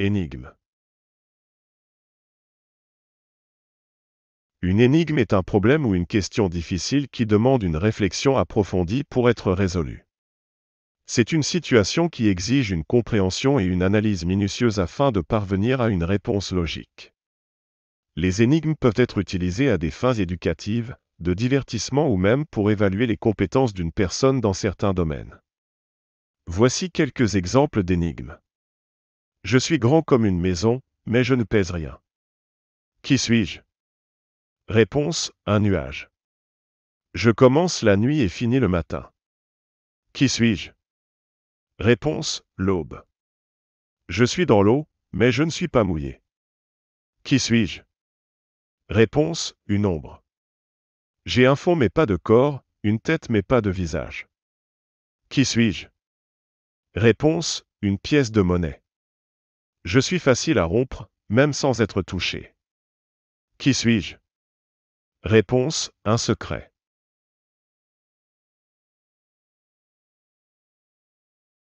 Énigme Une énigme est un problème ou une question difficile qui demande une réflexion approfondie pour être résolue. C'est une situation qui exige une compréhension et une analyse minutieuse afin de parvenir à une réponse logique. Les énigmes peuvent être utilisées à des fins éducatives, de divertissement ou même pour évaluer les compétences d'une personne dans certains domaines. Voici quelques exemples d'énigmes. Je suis grand comme une maison, mais je ne pèse rien. Qui suis-je Réponse, un nuage. Je commence la nuit et finis le matin. Qui suis-je Réponse, l'aube. Je suis dans l'eau, mais je ne suis pas mouillé. Qui suis-je Réponse, une ombre. J'ai un fond mais pas de corps, une tête mais pas de visage. Qui suis-je Réponse, une pièce de monnaie. Je suis facile à rompre, même sans être touché. Qui suis-je Réponse, un secret.